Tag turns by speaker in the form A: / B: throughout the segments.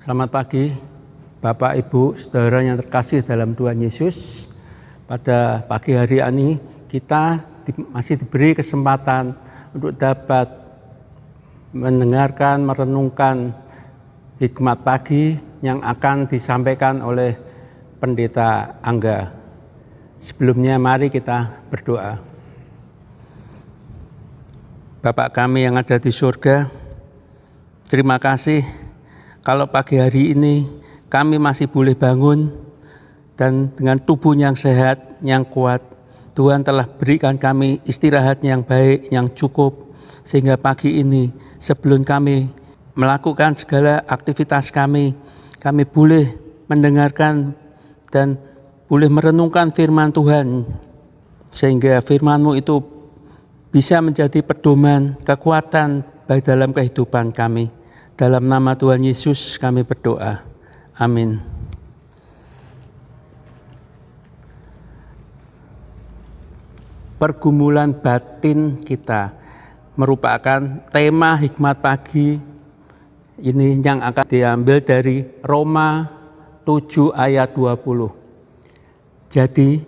A: Selamat pagi, Bapak, Ibu, saudara yang terkasih dalam Tuhan Yesus. Pada pagi hari ini, kita masih diberi kesempatan untuk dapat mendengarkan, merenungkan hikmat pagi yang akan disampaikan oleh Pendeta Angga. Sebelumnya, mari kita berdoa. Bapak kami yang ada di surga, terima kasih kalau pagi hari ini kami masih boleh bangun dan dengan tubuh yang sehat, yang kuat, Tuhan telah berikan kami istirahat yang baik, yang cukup, sehingga pagi ini sebelum kami melakukan segala aktivitas kami, kami boleh mendengarkan dan boleh merenungkan firman Tuhan, sehingga FirmanMu itu bisa menjadi pedoman, kekuatan baik dalam kehidupan kami. Dalam nama Tuhan Yesus kami berdoa. Amin. Pergumulan batin kita merupakan tema hikmat pagi ini yang akan diambil dari Roma 7 ayat 20. Jadi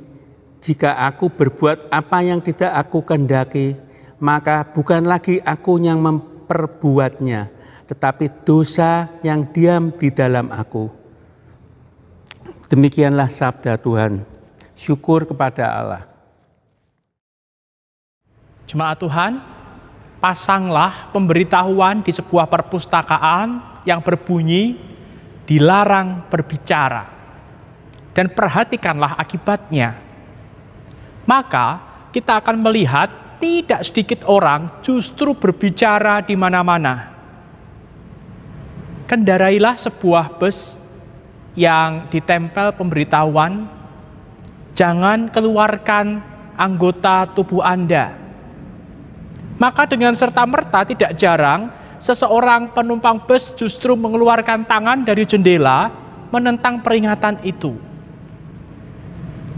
A: jika aku berbuat apa yang tidak aku kendaki, maka bukan lagi aku yang memperbuatnya, tetapi dosa yang diam di dalam aku. Demikianlah sabda Tuhan. Syukur kepada
B: Allah. Jemaat Tuhan, pasanglah pemberitahuan di sebuah perpustakaan yang berbunyi dilarang berbicara dan perhatikanlah akibatnya. Maka kita akan melihat tidak sedikit orang justru berbicara di mana-mana kendarailah sebuah bus yang ditempel pemberitahuan, jangan keluarkan anggota tubuh Anda. Maka dengan serta-merta tidak jarang seseorang penumpang bus justru mengeluarkan tangan dari jendela menentang peringatan itu.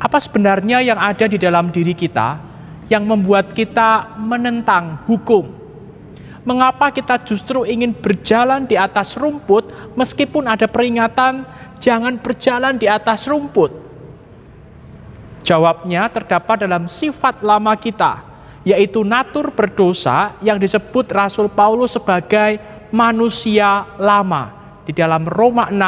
B: Apa sebenarnya yang ada di dalam diri kita yang membuat kita menentang hukum? Mengapa kita justru ingin berjalan di atas rumput meskipun ada peringatan jangan berjalan di atas rumput? Jawabnya terdapat dalam sifat lama kita, yaitu natur berdosa yang disebut Rasul Paulus sebagai manusia lama di dalam Roma 6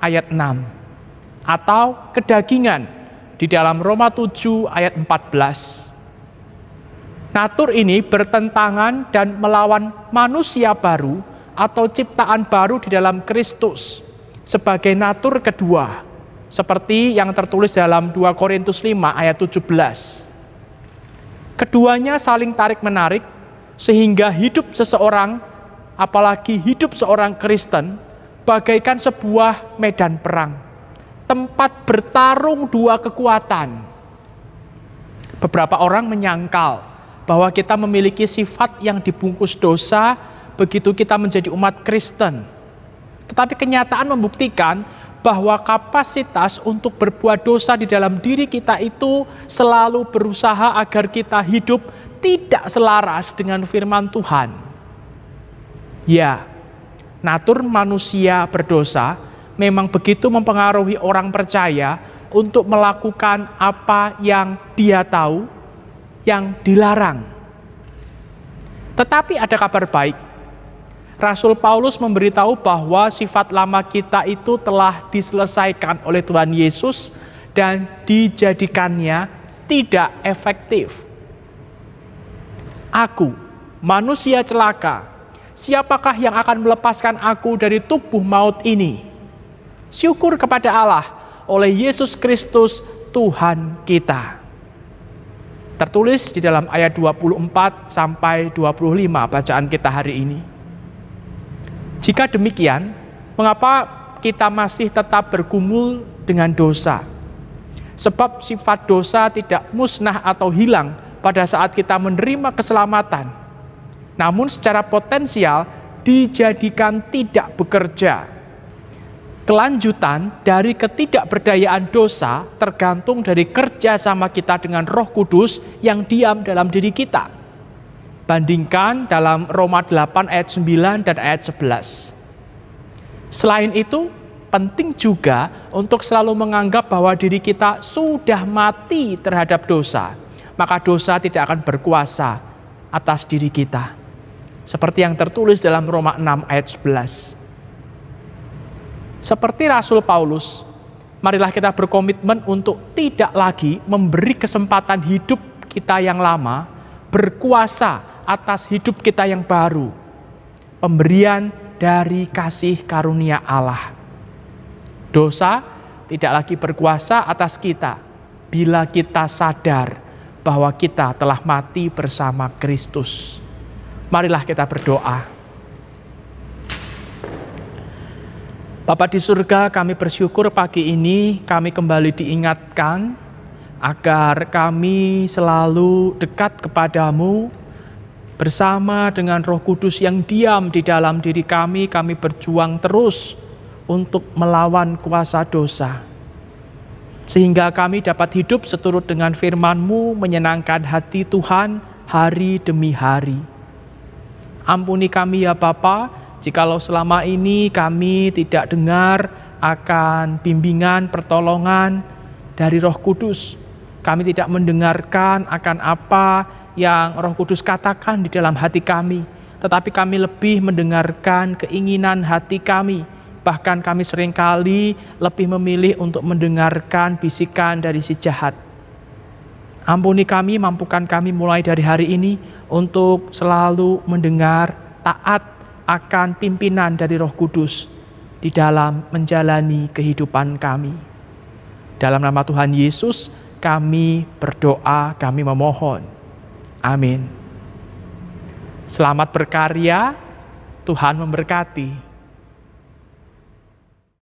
B: ayat 6 atau kedagingan di dalam Roma 7 ayat 14. Natur ini bertentangan dan melawan manusia baru atau ciptaan baru di dalam Kristus sebagai natur kedua. Seperti yang tertulis dalam 2 Korintus 5 ayat 17. Keduanya saling tarik-menarik sehingga hidup seseorang, apalagi hidup seorang Kristen, bagaikan sebuah medan perang. Tempat bertarung dua kekuatan. Beberapa orang menyangkal bahwa kita memiliki sifat yang dibungkus dosa begitu kita menjadi umat Kristen. Tetapi kenyataan membuktikan bahwa kapasitas untuk berbuat dosa di dalam diri kita itu selalu berusaha agar kita hidup tidak selaras dengan firman Tuhan. Ya, natur manusia berdosa memang begitu mempengaruhi orang percaya untuk melakukan apa yang dia tahu yang dilarang. Tetapi ada kabar baik. Rasul Paulus memberitahu bahwa sifat lama kita itu telah diselesaikan oleh Tuhan Yesus dan dijadikannya tidak efektif. Aku, manusia celaka, siapakah yang akan melepaskan aku dari tubuh maut ini? Syukur kepada Allah oleh Yesus Kristus Tuhan kita tertulis di dalam ayat 24 sampai 25 bacaan kita hari ini. Jika demikian, mengapa kita masih tetap bergumul dengan dosa? Sebab sifat dosa tidak musnah atau hilang pada saat kita menerima keselamatan. Namun secara potensial dijadikan tidak bekerja kelanjutan dari ketidakberdayaan dosa tergantung dari kerja sama kita dengan Roh Kudus yang diam dalam diri kita. Bandingkan dalam Roma 8 ayat 9 dan ayat 11. Selain itu, penting juga untuk selalu menganggap bahwa diri kita sudah mati terhadap dosa, maka dosa tidak akan berkuasa atas diri kita. Seperti yang tertulis dalam Roma 6 ayat 11. Seperti Rasul Paulus, marilah kita berkomitmen untuk tidak lagi memberi kesempatan hidup kita yang lama berkuasa atas hidup kita yang baru. Pemberian dari kasih karunia Allah. Dosa tidak lagi berkuasa atas kita bila kita sadar bahwa kita telah mati bersama Kristus. Marilah kita berdoa. Bapak di surga, kami bersyukur pagi ini kami kembali diingatkan agar kami selalu dekat kepadamu bersama dengan Roh Kudus yang diam di dalam diri kami, kami berjuang terus untuk melawan kuasa dosa. Sehingga kami dapat hidup seturut dengan FirmanMu menyenangkan hati Tuhan hari demi hari. Ampuni kami ya Bapak, Jikalau selama ini kami tidak dengar akan bimbingan pertolongan dari Roh Kudus, kami tidak mendengarkan akan apa yang Roh Kudus katakan di dalam hati kami, tetapi kami lebih mendengarkan keinginan hati kami. Bahkan, kami seringkali lebih memilih untuk mendengarkan bisikan dari si jahat. Ampuni kami, mampukan kami mulai dari hari ini untuk selalu mendengar taat akan pimpinan dari Roh Kudus di dalam menjalani kehidupan kami. Dalam nama Tuhan Yesus, kami berdoa, kami memohon. Amin. Selamat berkarya, Tuhan memberkati.